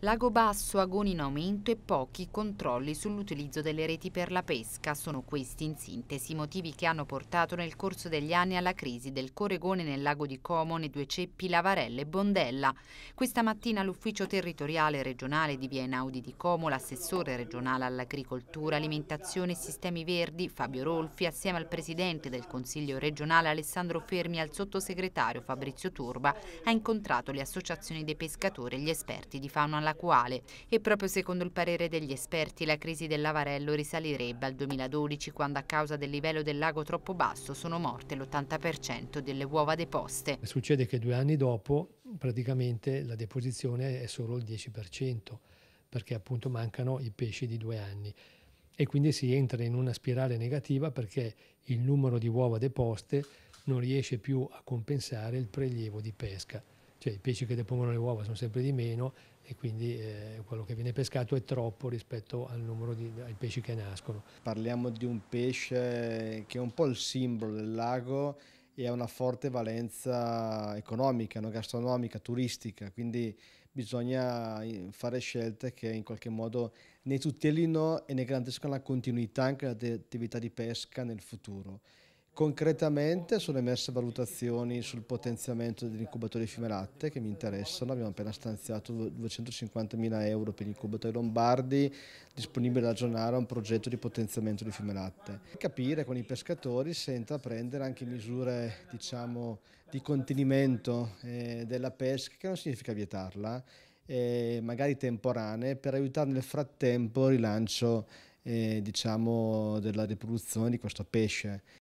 Lago Basso, agoni in aumento e pochi controlli sull'utilizzo delle reti per la pesca. Sono questi in sintesi i motivi che hanno portato nel corso degli anni alla crisi del coregone nel lago di Como nei Due Ceppi, Lavarella e Bondella. Questa mattina l'ufficio territoriale regionale di Via Einaudi di Como, l'assessore regionale all'agricoltura, alimentazione e sistemi verdi Fabio Rolfi, assieme al presidente del Consiglio regionale Alessandro Fermi e al sottosegretario Fabrizio Turba, ha incontrato le associazioni dei pescatori e gli esperti di fauna alla quale, e proprio secondo il parere degli esperti, la crisi dell'Avarello risalirebbe al 2012 quando a causa del livello del lago troppo basso sono morte l'80% delle uova deposte. Succede che due anni dopo praticamente la deposizione è solo il 10% perché appunto mancano i pesci di due anni e quindi si entra in una spirale negativa perché il numero di uova deposte non riesce più a compensare il prelievo di pesca cioè i pesci che depongono le uova sono sempre di meno e quindi eh, quello che viene pescato è troppo rispetto al numero di ai pesci che nascono. Parliamo di un pesce che è un po' il simbolo del lago e ha una forte valenza economica, no? gastronomica, turistica, quindi bisogna eh, fare scelte che in qualche modo ne tutelino e ne garantiscano la continuità anche dell'attività di pesca nel futuro. Concretamente sono emerse valutazioni sul potenziamento degli incubatori Fimelatte che mi interessano, abbiamo appena stanziato 250.000 euro per gli incubatori lombardi, disponibile da aggiornare a un progetto di potenziamento di Fimelatte. Capire con i pescatori se intraprendere anche misure diciamo, di contenimento eh, della pesca, che non significa vietarla, eh, magari temporanee, per aiutare nel frattempo il rilancio eh, diciamo, della riproduzione di questo pesce.